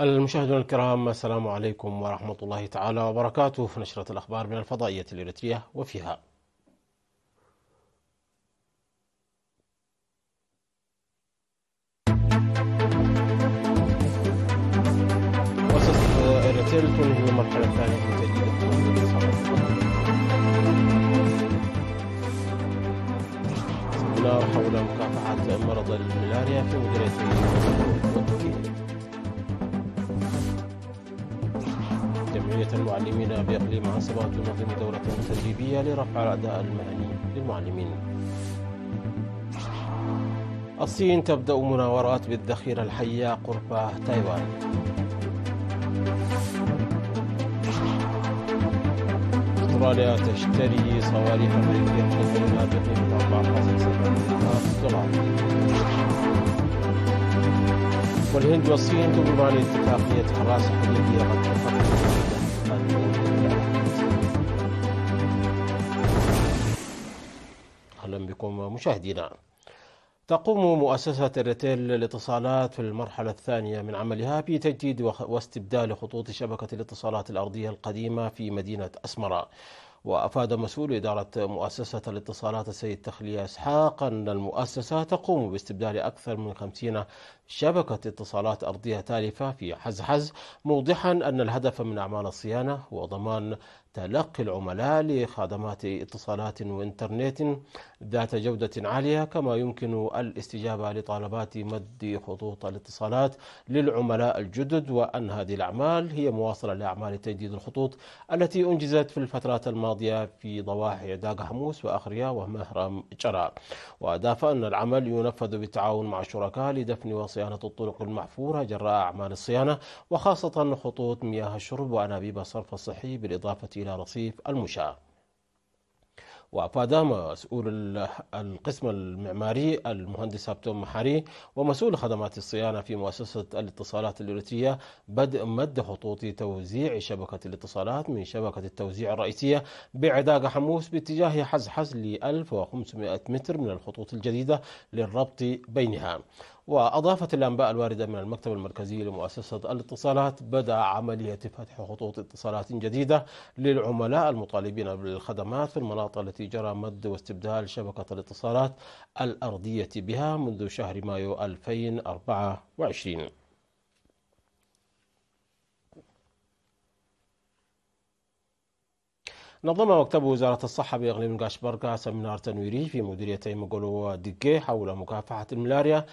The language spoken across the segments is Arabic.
المشاهدون الكرام السلام عليكم ورحمة الله تعالى وبركاته في نشرة الأخبار من الفضائية الإريترية وفيها مؤسسة إريتريل تنهي المرحلة الثانية من تجديد سمينار حول مكافحة مرض الملاريا في مديرية بأقليم بإقليمها تنظم دورة تدريبية لرفع الأداء المهني للمعلمين الصين تبدأ مناورات بالذخيرة الحية قرب تايوان استراليا تشتري صواريخ امريكيه من البلاد بقيمه 4.7 دولار. والهند والصين تبلغ على اتفاقيه حراسه حدوديه قد تفقد بكم مشاهدينا تقوم مؤسسة الريتيل للاتصالات في المرحلة الثانية من عملها بتجديد واستبدال خطوط شبكة الاتصالات الأرضية القديمة في مدينة أسمرة وأفاد مسؤول إدارة مؤسسة الاتصالات السيد تخلية إسحاق أن المؤسسة تقوم باستبدال أكثر من 50 شبكة اتصالات أرضية تالفة في حزحز موضحا أن الهدف من أعمال الصيانة هو ضمان تلقي العملاء لخدمات اتصالات وانترنت ذات جودة عالية كما يمكن الاستجابة لطلبات مد خطوط الاتصالات للعملاء الجدد وأن هذه الأعمال هي مواصلة لأعمال تجديد الخطوط التي أنجزت في الفترات الماضية في ضواحي داق حموس وأخريا ومهرم جرى وأضاف أن العمل ينفذ بالتعاون مع الشركاء لدفن وصيانة الطرق المحفورة جراء أعمال الصيانة وخاصة خطوط مياه الشرب وأنابيب الصرف الصحي بالإضافة إلى رصيف المشاة وأفاد مسؤول القسم المعماري المهندس هبتون محاري ومسؤول خدمات الصيانة في مؤسسة الاتصالات الإريترية بدء مد خطوط توزيع شبكة الاتصالات من شبكة التوزيع الرئيسية بعداقة حموس باتجاه حزحز ل 1500 متر من الخطوط الجديدة للربط بينها وأضافت الأنباء الواردة من المكتب المركزي لمؤسسة الاتصالات بدأ عملية فتح خطوط اتصالات جديدة للعملاء المطالبين بالخدمات في المناطق التي جرى مد واستبدال شبكة الاتصالات الأرضية بها منذ شهر مايو 2024 نظم مكتب وزارة الصحة بإقليم قاشبركة سمينار تنويري في مديريتي مغولو ودقي حول مكافحة الملاريا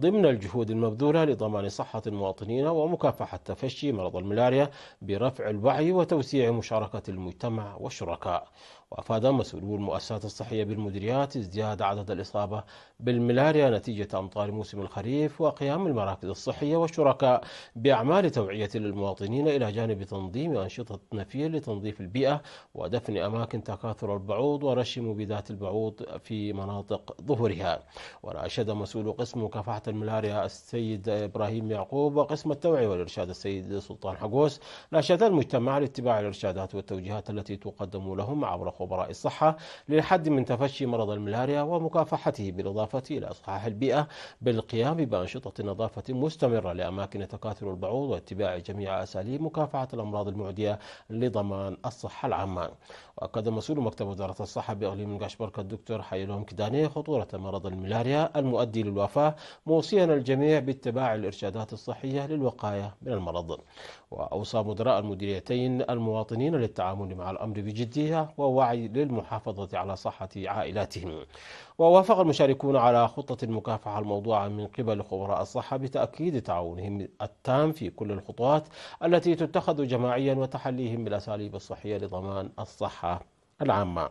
ضمن الجهود المبذولة لضمان صحة المواطنين ومكافحة تفشي مرض الملاريا برفع الوعي وتوسيع مشاركة المجتمع والشركاء وأفاد مسؤولو المؤسسات الصحية بالمديريات ازدياد عدد الإصابة بالملاريا نتيجة أمطار موسم الخريف وقيام المراكز الصحية والشركاء بأعمال توعية للمواطنين إلى جانب تنظيم أنشطة نفير لتنظيف البيئة ودفع دفن أماكن تكاثر البعوض ورشم بذات البعوض في مناطق ظهورها ورأشد مسؤول قسم مكافحة الملاريا السيد إبراهيم يعقوب وقسم التوعية والإرشاد السيد سلطان حقوس ناشد المجتمع لاتباع الإرشادات والتوجيهات التي تقدم لهم عبر خبراء الصحة للحد من تفشي مرض الملاريا ومكافحته بالإضافة إلى إصلاح البيئة بالقيام بأنشطة نظافة مستمرة لأماكن تكاثر البعوض واتباع جميع أساليب مكافحة الأمراض المعدية لضمان الصحة العامة وأكد مسؤول مكتب وزارة الصحة بإقليم قشبركة الدكتور حيلوم كداني خطورة مرض الملاريا المؤدي للوفاة موصيا الجميع باتباع الإرشادات الصحية للوقاية من المرض وأوصى مدراء المديريتين المواطنين للتعامل مع الأمر بجدية ووعي للمحافظة على صحة عائلاتهم ووافق المشاركون على خطة المكافحة الموضوعة من قبل خبراء الصحة بتأكيد تعاونهم التام في كل الخطوات التي تتخذ جماعيا وتحليهم بالأساليب الصحية لضمان الصحة العامة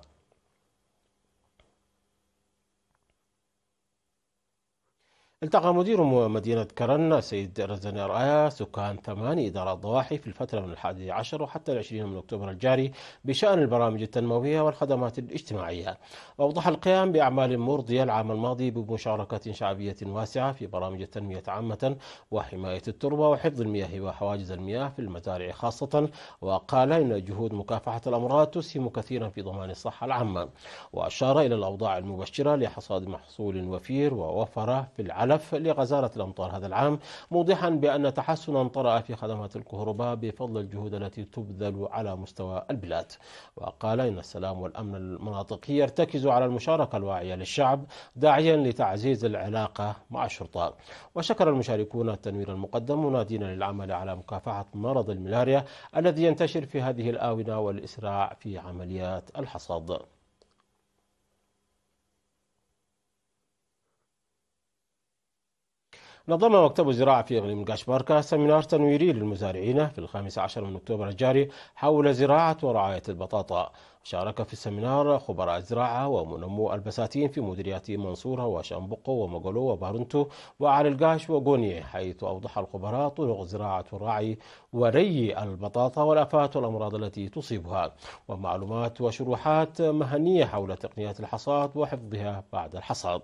التقى مدير مدينة كرن السيد رزان رآيا سكان ثمان إدارات ضواحي في الفترة من الحادي عشر وحتى العشرين من أكتوبر الجاري بشأن البرامج التنموية والخدمات الاجتماعية وأوضح القيام بأعمال مرضية العام الماضي بمشاركة شعبية واسعة في برامج التنمية عامة وحماية التربة وحفظ المياه وحواجز المياه في المزارع خاصة وقال إن جهود مكافحة الأمراض تسهم كثيرا في ضمان الصحة العامة وأشار إلى الأوضاع المبشرة لحصاد محصول وفير ووفرة في العالم علف لغزارة الأمطار هذا العام موضحا بأن تحسنا طرأ في خدمات الكهرباء بفضل الجهود التي تبذل على مستوى البلاد وقال إن السلام والأمن المناطقي يرتكز على المشاركة الواعية للشعب داعيا لتعزيز العلاقة مع الشرطة وشكر المشاركون التنوير المقدم منادين للعمل على مكافحة مرض الملاريا الذي ينتشر في هذه الآونة والإسراع في عمليات الحصاد نظم مكتب الزراعة في إقليم القاش سمينار تنويري للمزارعين في الخامس عشر من أكتوبر الجاري حول زراعة ورعاية البطاطا شارك في السمينار خبراء الزراعة ومنمو البساتين في مديريات منصورة وشامبوكو ومغولو وبارنتو وعلى القاش وغونية حيث أوضح الخبراء طرق زراعة الراعي وري البطاطا والآفات والأمراض التي تصيبها ومعلومات وشروحات مهنية حول تقنيات الحصاد وحفظها بعد الحصاد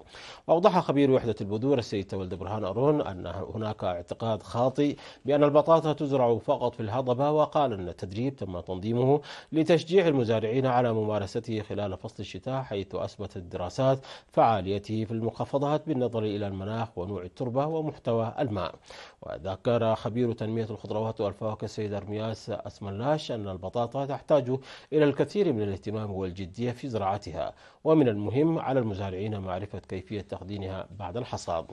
وأوضح خبير وحدة البذور السيد تولد برهان أرون أن هناك اعتقاد خاطئ بأن البطاطا تزرع فقط في الهضبة وقال أن التدريب تم تنظيمه لتشجيع المزارعين على ممارسته خلال فصل الشتاء حيث أثبتت الدراسات فعاليته في المنخفضات بالنظر إلى المناخ ونوع التربة ومحتوى الماء وذكر خبير تنمية الخضروات والفواكه السيد أرمياس أسملاش أن البطاطا تحتاج إلى الكثير من الاهتمام والجدية في زراعتها ومن المهم على المزارعين معرفة كيفية تخزينها بعد الحصاد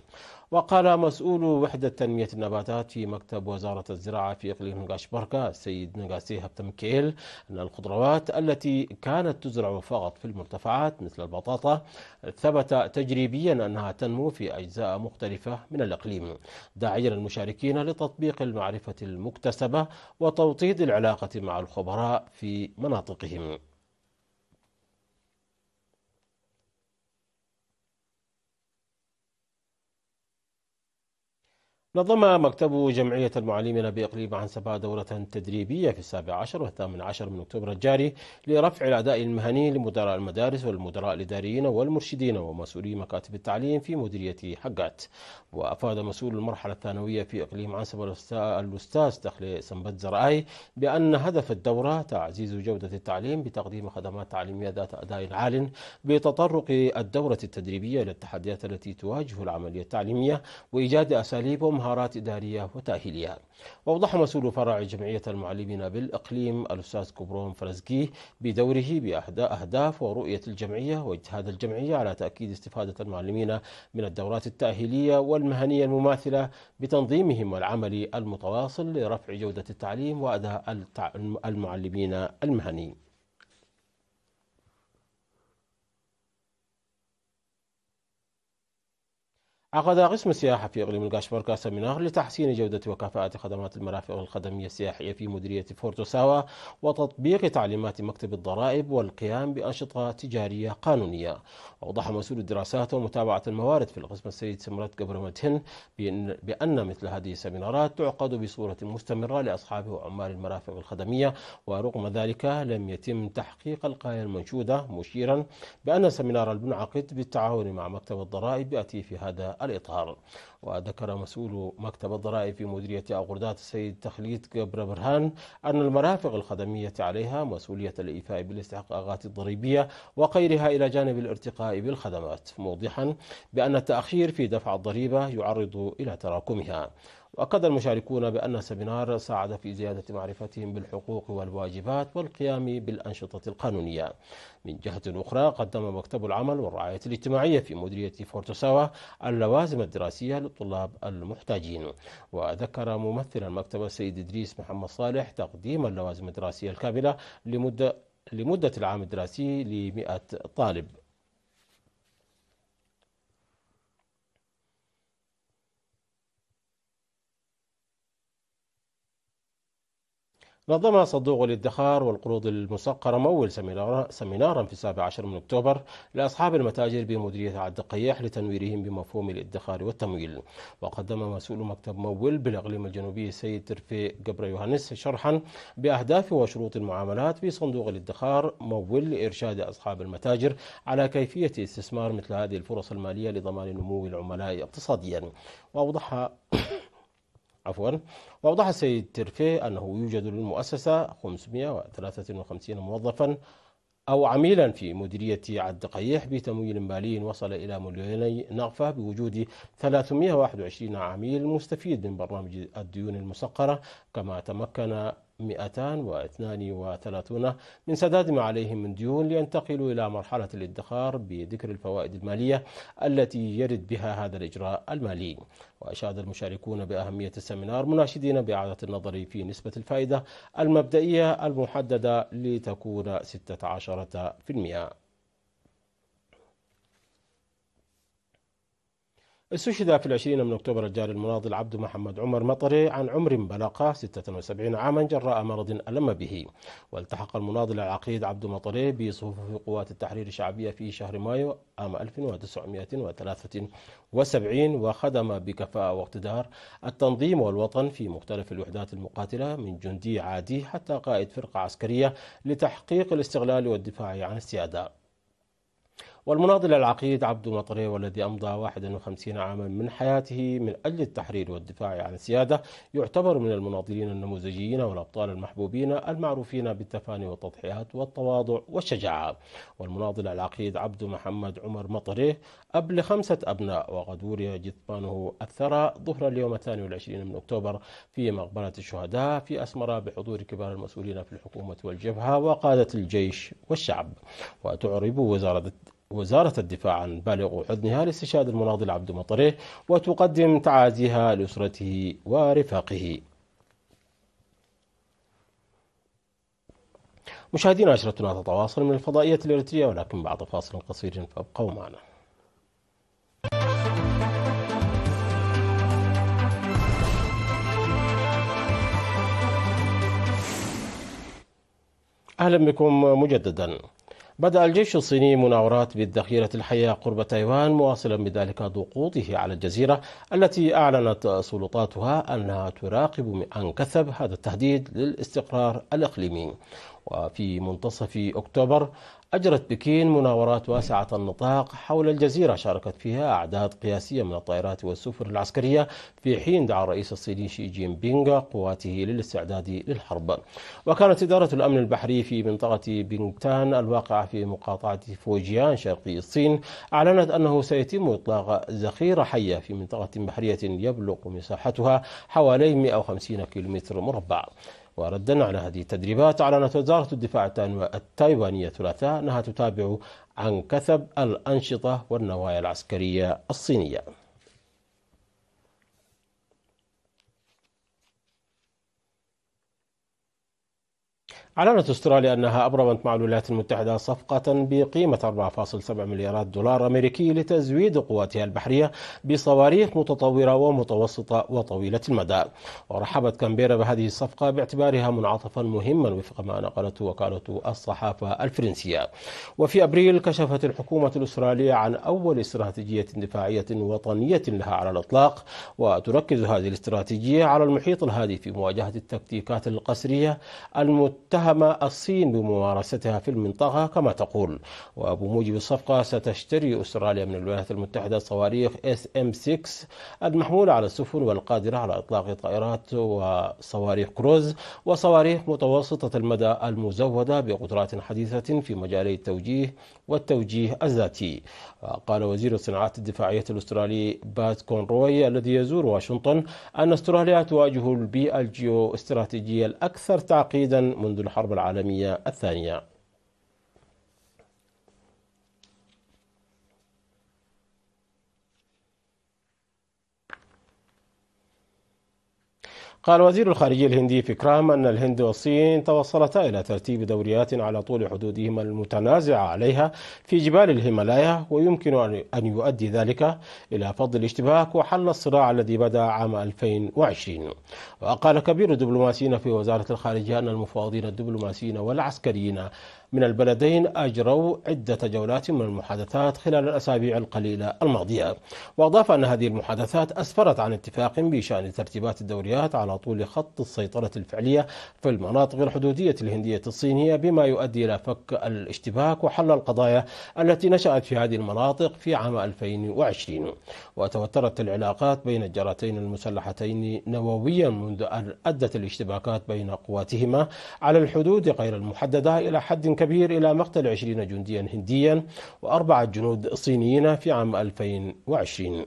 وقال مسؤول وحدة تنمية النباتات في مكتب وزارة الزراعة في إقليم نقاش بركة السيد نقاسي هبتمكيل أن الخضروات التي كانت تزرع فقط في المرتفعات مثل البطاطا ثبت تجريبيا أنها تنمو في أجزاء مختلفة من الإقليم داعيا المشاركين لتطبيق المعرفة المكتسبة وتوطيد العلاقة مع الخبراء في مناطقهم نظم مكتب جمعية المعلمين بإقليم عنسبة دورة تدريبية في السابع عشر والثامن عشر من أكتوبر الجاري لرفع الأداء المهني لمدراء المدارس والمدراء الإداريين والمرشدين ومسؤولي مكاتب التعليم في مديرية حقات وأفاد مسؤول المرحلة الثانوية في إقليم عنسبة الأستاذ دخل سنبت زرعي بأن هدف الدورة تعزيز جودة التعليم بتقديم خدمات تعليمية ذات أداء عال بتطرق الدورة التدريبية للتحديات التي تواجه العملية التعليمية وإيجاد أساليب مهارات إدارية وتأهيلية وأوضح مسؤول فرع جمعية المعلمين بالإقليم الأستاذ كبرون فرزقيه بدوره بأحد أهداف ورؤية الجمعية واجتهاد الجمعية على تأكيد استفادة المعلمين من الدورات التأهيلية والمهنية المماثلة بتنظيمهم والعمل المتواصل لرفع جودة التعليم وأداء المعلمين المهني عقد قسم السياحة في إقليم القاشبور سمينار لتحسين جودة وكفاءة خدمات المرافق الخدمية السياحية في مديرية فورتوساوا وتطبيق تعليمات مكتب الضرائب والقيام بأنشطة تجارية قانونية أوضح مسؤول الدراسات ومتابعة الموارد في القسم السيد سمرت قبر بأن, بأن مثل هذه السمينارات تعقد بصورة مستمرة لأصحاب وعمال المرافق الخدمية ورغم ذلك لم يتم تحقيق القاية المنشودة مشيرا بأن سمينار المنعقد بالتعاون مع مكتب الضرائب يأتي في هذا aliطhaar وذكر مسؤول مكتب الضرائب في مديرية أغردات السيد تخليد كبر برهان أن المرافق الخدمية عليها مسؤولية الإيفاء بالاستحقاقات الضريبية وقيرها إلى جانب الارتقاء بالخدمات موضحا بأن التأخير في دفع الضريبة يعرض إلى تراكمها وأكد المشاركون بأن السمينار ساعد في زيادة معرفتهم بالحقوق والواجبات والقيام بالأنشطة القانونية من جهة أخرى قدم مكتب العمل والرعاية الاجتماعية في مديرية فورتوساوا اللوازم الدراسية الطلاب المحتاجين وذكر ممثل المكتبة السيد إدريس محمد صالح تقديم اللوازم الدراسية الكاملة لمدة لمدة العام الدراسي لمئة طالب نظم صندوق الادخار والقروض المسقرة مول سمينارا في السابع عشر من أكتوبر لأصحاب المتاجر بمديرية عد القياح لتنويرهم بمفهوم الادخار والتمويل وقدم مسؤول مكتب مول بالإقليم الجنوبي السيد ترفي قبر يوهانس شرحا بأهداف وشروط المعاملات في صندوق الادخار مول لإرشاد أصحاب المتاجر على كيفية استثمار مثل هذه الفرص المالية لضمان نمو العملاء اقتصاديا وأوضح عفوا وأوضح السيد تركي أنه يوجد للمؤسسة 553 موظفا أو عميلا في مديرية عد قيح بتمويل مالي وصل إلى مليوني نغفة بوجود 321 عميل مستفيد من برنامج الديون المسقرة كما تمكن 232 من سداد ما عليهم من ديون لينتقلوا إلى مرحلة الادخار بذكر الفوائد المالية التي يرد بها هذا الإجراء المالي وأشاد المشاركون بأهمية السمينار مناشدين بإعادة النظر في نسبة الفائدة المبدئية المحددة لتكون 16% استشهد في العشرين من أكتوبر الجاري المناضل العبد محمد عمر مطري عن عمر بلغ 76 عاما جراء مرض ألم به والتحق المناضل العقيد عبد مطري بصفوف قوات التحرير الشعبية في شهر مايو عام 1973 وخدم بكفاءة واقتدار التنظيم والوطن في مختلف الوحدات المقاتلة من جندي عادي حتى قائد فرقة عسكرية لتحقيق الاستغلال والدفاع عن السيادة والمناضل العقيد عبد مطري والذي أمضى 51 عاما من حياته من أجل التحرير والدفاع عن السيادة يعتبر من المناضلين النموذجيين والأبطال المحبوبين المعروفين بالتفاني والتضحيات والتواضع والشجاعة والمناضل العقيد عبد محمد عمر مطري أب لخمسة أبناء وقد وري جثمانه الثرى ظهر اليوم الثاني والعشرين من أكتوبر في مقبرة الشهداء في أسمرة بحضور كبار المسؤولين في الحكومة والجبهة وقادة الجيش والشعب وتعرب وزارة وزارة الدفاع عن بالغ حزنها لاستشهاد المناضل عبد مطره وتقدم تعازيها لأسرته ورفاقه مشاهدينا أشرتنا تتواصل من الفضائية الإريترية ولكن بعد فاصل قصير فابقوا معنا أهلا بكم مجددا بدأ الجيش الصيني مناورات بالذخيرة الحية قرب تايوان مواصلا بذلك ضغوطه على الجزيرة التي أعلنت سلطاتها أنها تراقب عن كثب هذا التهديد للاستقرار الإقليمي وفي منتصف أكتوبر أجرت بكين مناورات واسعة النطاق حول الجزيرة شاركت فيها أعداد قياسية من الطائرات والسفن العسكرية في حين دعا الرئيس الصيني شي جين بينغ قواته للاستعداد للحرب وكانت إدارة الأمن البحري في منطقة بينغتان الواقعة في مقاطعة فوجيان شرقي الصين أعلنت أنه سيتم إطلاق ذخيرة حية في منطقة بحرية يبلغ مساحتها حوالي 150 كيلومتر مربع وردا على هذه التدريبات أعلنت وزارة الدفاع التايوانية الثلاثاء أنها تتابع عن كثب الأنشطة والنوايا العسكرية الصينية أعلنت أستراليا أنها أبرمت مع الولايات المتحدة صفقة بقيمة 4.7 مليارات دولار أمريكي لتزويد قواتها البحرية بصواريخ متطورة ومتوسطة وطويلة المدى ورحبت كامبيرا بهذه الصفقة باعتبارها منعطفا مهما وفق ما نقلته وكالة الصحافة الفرنسية وفي أبريل كشفت الحكومة الأسترالية عن أول استراتيجية دفاعية وطنية لها على الإطلاق وتركز هذه الاستراتيجية على المحيط الهادي في مواجهة التكتيكات القسرية المتهمة اتهم الصين بممارستها في المنطقة كما تقول وبموجب الصفقة ستشتري أستراليا من الولايات المتحدة صواريخ اس ام 6 المحمولة على السفن والقادرة على إطلاق طائرات وصواريخ كروز وصواريخ متوسطة المدى المزودة بقدرات حديثة في مجالي التوجيه والتوجيه الذاتي قال وزير الصناعات الدفاعية الأسترالي بات كونروي الذي يزور واشنطن أن أستراليا تواجه البيئة الجيو استراتيجية الأكثر تعقيدا منذ الحرب العالمية الثانية قال وزير الخارجية الهندي كرام أن الهند والصين توصلتا إلى ترتيب دوريات على طول حدودهما المتنازعة عليها في جبال الهيمالايا ويمكن أن يؤدي ذلك إلى فض الاشتباك وحل الصراع الذي بدأ عام 2020 وقال كبير الدبلوماسيين في وزارة الخارجية أن المفاوضين الدبلوماسيين والعسكريين من البلدين أجروا عدة جولات من المحادثات خلال الأسابيع القليلة الماضية وأضاف أن هذه المحادثات أسفرت عن اتفاق بشأن ترتيبات الدوريات على طول خط السيطرة الفعلية في المناطق الحدودية الهندية الصينية بما يؤدي إلى فك الاشتباك وحل القضايا التي نشأت في هذه المناطق في عام 2020 وتوترت العلاقات بين الجارتين المسلحتين نوويا منذ أن أدت الاشتباكات بين قواتهما على الحدود غير المحددة إلى حد كبير إلى مقتل 20 جنديا هنديا وأربعة جنود صينيين في عام 2020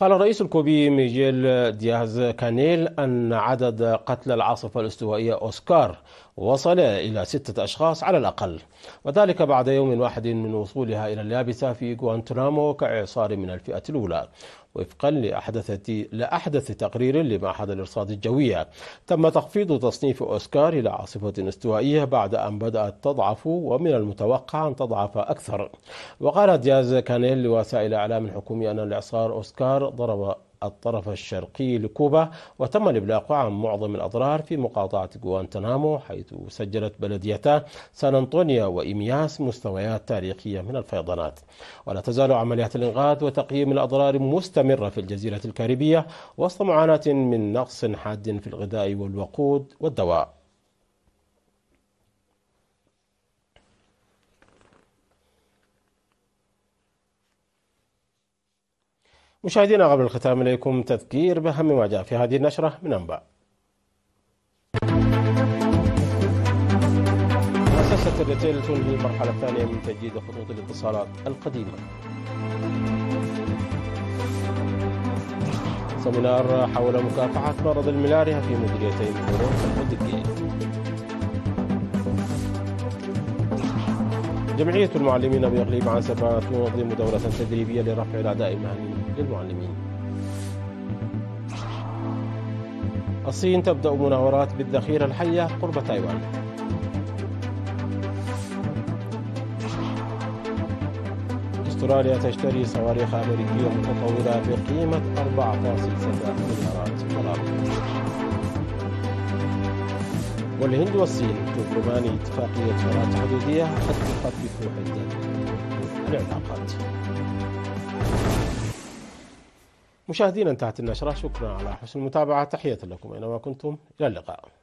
قال الرئيس الكوبي ميجيل دياز كانيل أن عدد قتلى العاصفة الاستوائية أوسكار وصل إلى ستة أشخاص على الأقل وذلك بعد يوم واحد من وصولها إلى اليابسة في غوانتنامو كإعصار من الفئة الأولى وفقا لأحدث لأحدث تقرير لمعهد الإرصاد الجوية تم تخفيض تصنيف أوسكار إلى عاصفة استوائية بعد أن بدأت تضعف ومن المتوقع أن تضعف أكثر وقال دياز كانيل لوسائل إعلام الحكومي أن الإعصار أوسكار ضرب الطرف الشرقي لكوبا وتم الإبلاغ عن معظم الأضرار في مقاطعة غوانتنامو حيث سجلت بلديتا سان أنطونيا وإيمياس مستويات تاريخية من الفيضانات ولا تزال عمليات الإنقاذ وتقييم الأضرار مستمرة في الجزيرة الكاريبية وسط معاناة من نقص حاد في الغذاء والوقود والدواء مشاهدينا قبل الختام إليكم تذكير بأهم ما جاء في هذه النشرة من أنباء مؤسسة الريتيل تنهي المرحلة الثانية من تجديد خطوط الاتصالات القديمة سمينار حول مكافحة مرض الملاريا في مديريتي مدن والدقيق جمعية المعلمين بإقليم سبعة تنظم دورة تدريبية لرفع الأداء المهني للمعلمين الصين تبدأ مناورات بالذخيرة الحية قرب تايوان استراليا تشتري صواريخ أمريكية متطورة بقيمة 4.7 مليارات دولار والهند والصين تفرمان اتفاقية حراج حدودية قد تخفف حدة العلاقات مشاهدينا انتهت النشرة شكرا على حسن المتابعة تحية لكم أينما كنتم إلى اللقاء